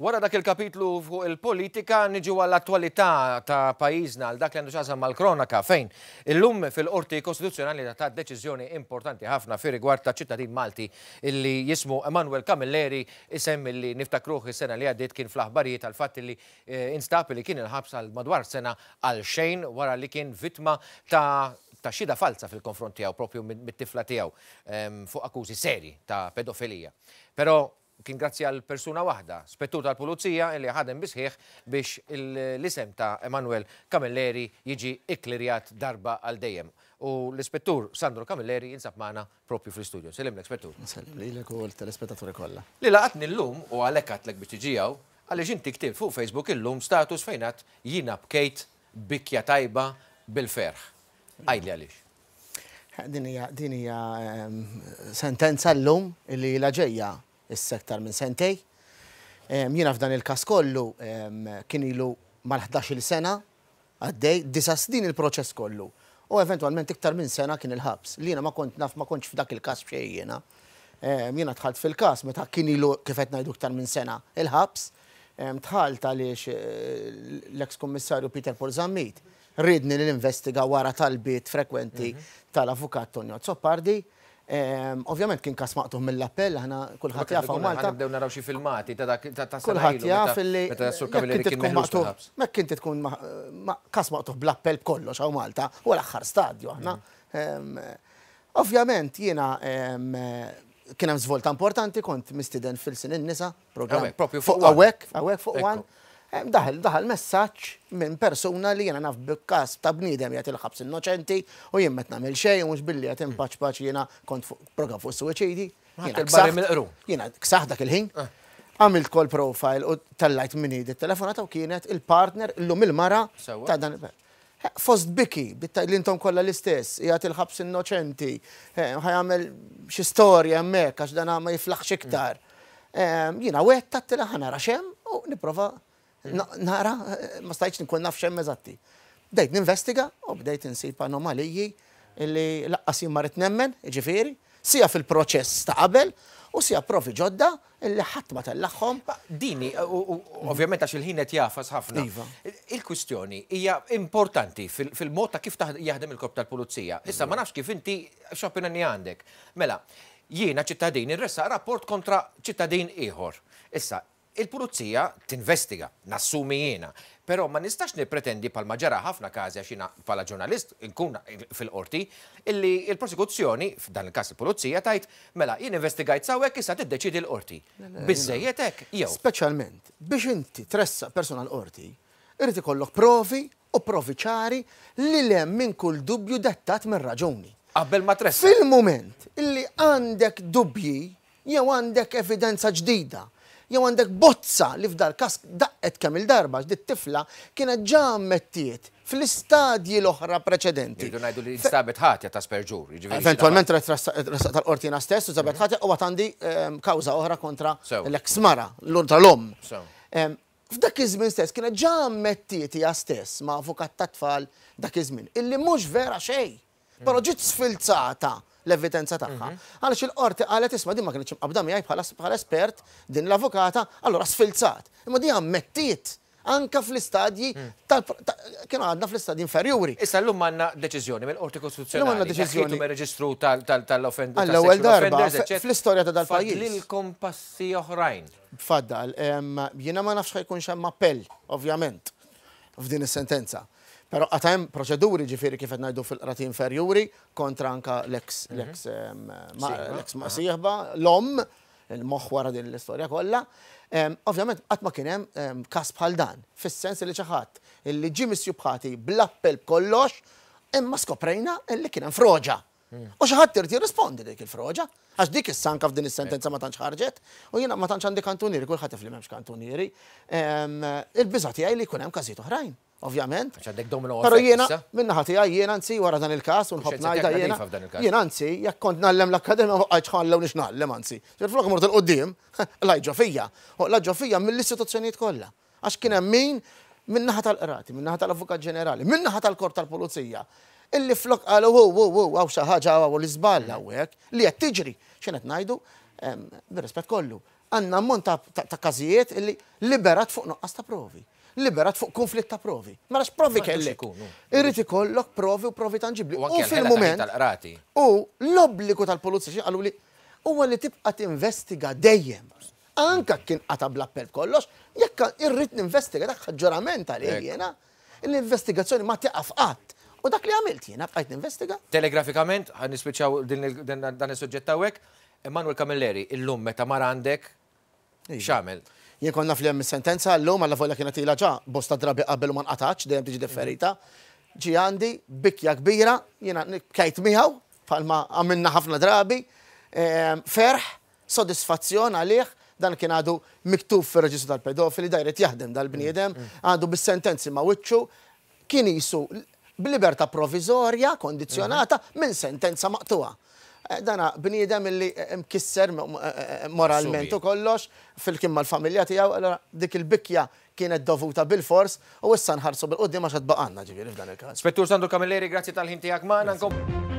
Wara dak il-kapitlu fuq il-politika niġu għall-attualità ta' pajizna għal dak li għandu xasam mal kronaka fejn il-lum fil-qorti kostituzzjonali ta' deċiżjoni importanti ħafna fi rigward ta' ċittadin Malti illi jismu Emanuel Camilleri isem illi niftakruħ is-sena li għaddit kien fl-aħbarijiet għal fatt illi eh, instab li kien il-ħabs għal madwar sena għal xejn wara li kien vitma ta' ta' xida falsa fil-konfront tiegħu propju mit-tifla tiegħu ehm, fuq akkużi seri ta' pedofilija. Pero kien grazzi għal persuna waħda, spettur tal-pulizija li ħadem bisħiħ biex l-isem ta' Emanuel Kamilleri jiġi ikklirjat darba għal dejjem. U l-ispettur Sandro Kamilleri jinsab maħna propju fl-studio. Selim l-ispettur. Selim l-ek u l-telespettaturi kolla. Li laqatni l-lum u għalek għatlek biex tiġijaw, għalli ġinti ktib fuq Facebook il-lum status fejnat jina bkejt bikja tajba bil-ferħ. Għajli għalix. Din hija ehm, sentenza l-lum li la ġejja s-sektar minn sentej. Jina f'dan il-kas kollu kien ilu mal-11 sena għaddej disas din il-proċess kollu. U eventualment iktar minn sena kien il-ħabs. Lina ma kont naf ma kontx f'dak il-kas bxejjena. Jina tħalt fil-kas meta kien ilu kifet najdu iktar minn sena il-ħabs. Tħalt għaliex eh, l-eks kommissarju Peter Polzammit ridni l-investiga wara talbiet frekwenti mhm. tal-avukat Tonio Zoppardi. Ehm, ovvjament kien kas maqtuħ mill-appell, ħana kullħat jaf Malta. Nibdew naraw xi filmati ta' dak ta' Kulħadd jaf illi mek kinti tkun kas maqtuħ bl-appell kollox għaw Malta, u l-aħħar stadju aħna. Mm. Ehm, ovvjament jiena ehm, kien hemm żvolta importanti, kont mistiden fil-sin in-nisa, programm. Propju fuq għawek, għawek fuq għan daħal daħal messaġġ minn persuna li jena naf kas ta' bnidem jgħat il-ħabs innoċenti u jien met nagħmel xej u mhux billi qed impaċpaċ kont program fuq suwiċidi. Jena ksaħ dak il-ħin. Eh. Għamilt kol profile u tallajt minni il-telefonata u kienet il-partner l-lum il-mara ta' dan il Fost biki, l-intom kolla l-istess, jgħat il-ħabs innoċenti, ħajamel xi storja mek, għax dan ma jiflaħx iktar. Mm. Jina, u għed tattila ħana raxem u niprofa Nara, eh, ma stajċ nkun naf xemme eżatti. Bdejt ninvestiga u bdejt nsib anomaliji li laqqas jimmarit nemmen, ġifiri, sija fil-proċess ta' qabel, u sija provi ġodda illi ħadd ma laħħom Dini, ovvjament għax il-ħin qed jafas ħafna. Iva. Il-kwistjoni hija importanti fil-mod ta' kif jaħdem il-korp tal-pulizija. Issa ma nafx kif inti x'opinjoni għandek. Mela, jiena ċittadin irressa rapport kontra ċittadin ieħor. Issa, il-pulizija tinvestiga, nassumi jiena. Pero ma nistax nipretendi pal maġara ħafna kazi għaxina pala ġurnalist nkun fil-qorti illi il-prosekuzzjoni, f'dan il-kas il-pulizija, tajt mela jien investigajt sawek issa tiddeċidi l-qorti. Mela, Bizzejetek, jew. Speċjalment, biex inti tressa persona l-qorti, irriti ikollok provi u provi ċari li lem minn kull dubju dettat minn raġuni. Qabel ma tressa. Fil-moment illi għandek dubji jew għandek evidenza ġdida jew għandek bozza li f'dar kask daqqet kemm il-darba dit tifla kienet ġammettiet fl-istadji l-oħra preċedenti. Jidu najdu li sabet ħatja ta' sperġur. Eventualment rrasaq tal-qortina stess u sabet ħatja u għatandi ehm, kawza oħra kontra l Mara, l-om. Ehm, f'dak iż-żmien stess kienet ġammettiet hija stess ma' avukat tat-tfal dak iż-żmien. Illi mhux vera xejn. Però ġiet sfilzata l-evidenza tagħha. Mhm. Għaliex il-qorti qalet isma' din ma kienx qabda miegħi bħala espert din l-avukata, allura sfilzat. Imma di ammettiet anka fl-istadji mm. kienu għadna fl-istadji inferjuri. Issa l-lum għanna deċizjoni mill-Qorti Kostituzzjonali. L-lum għanna deċizjoni. mill reġistru tal offend Għall-ewel darba fl-istoria ta' dal-pajis. Lil-kompassi oħrajn. Faddal, jiena ma nafx ħajkun hemm appell, ovvjament, f'din is-sentenza. Pero għatajm proċeduri ġifiri kif najdu fil-qrati inferjuri kontra anka l-ex mhm. ehm, masiħba, l-om, il-moħwara din l-istoria kolla. Ehm, ovvjament, għat ma kienem ehm, kas bħal dan, fis-sens li ċaħat, li ġi misjubħati blappel kollox, imma skoprejna li kienem froġa. Hmm. U xaħat tirti rispondi dik il-froġa, għax dik il sanka f'din is-sentenza eh. ma tantx ħarġet, u jiena ma tantx għandi kantunieri, kull ħatif li m'hemmx kantunieri, il bizati għaj li jkun hemm każijiet oħrajn ovvjament. Pero jiena, minna ħati jiena nsi wara dan il-kas, unħob najda jiena. Jiena nsi, jekk kont nallem l għajċ għadħallew nix nallem nsi. flok mort il-qoddim, lajġa fija. Lajġa fija mill-istituzzjoniet kollha. Għax kien hemm minna minnaħa tal-qrati, minnaħa tal-avukat ġenerali, minna ħat tal-kort tal-pulizija. Illi flok għalu, wu wu, wow, għaw xaħġa għaw l-izballa għawek, li għed tiġri. ċenet najdu, bir-rispet kollu, għanna mont ta' kazijiet li liberat fuq nuqqas ta' provi. Liberat fuq konflitt ta' provi. Marax provi kelli. Irriti ikollok provi u provi tangibli. U fil-moment. U l-obbligu tal-polizija għallu li huwa li tibqa' tinvestiga dejjem. Anka kien qatab l-appell kollox, jekk irrid ninvestiga dak ħaġġorament għalih jiena, l-investigazzjoni ma tiqaf qatt. U dak li għamilt jiena bqajt ninvestiga. Telegrafikament ħan nispiċċaw dan is-suġġett hawnhekk, Emanuel Kamilleri, illum meta mar għandek Iva. Xamel. Jien konna fl-jem sentenza l-lum għalla folla kienet ila ġa, bosta drabi qabel man qataċ, dejjem tiġi differita. Ġi għandi bikja kbira, jiena kajt miħaw, palma għamilna ħafna drabi, ehm, ferħ, soddisfazzjon għalih, dan kien għadu miktub fir reġistru tal-pedofili, dajret jaħdem dal-bniedem, mm, mm. għadu bis-sentenzi ma' wiċċu, kien jisu b-liberta provizorja kondizjonata mm-hmm. minn sentenza maqtuwa. Eh, dana bniedem illi eh, eh, mkisser moralment u kollox fil-kimma mal familja tijaw, dik il-bikja kienet dovuta bil-fors u issa nħarsu bil-qoddim għax baqanna ġiviri f'dan il-kas. Spettur Sandu Kamilleri, grazzi tal ħinti tijak maħna.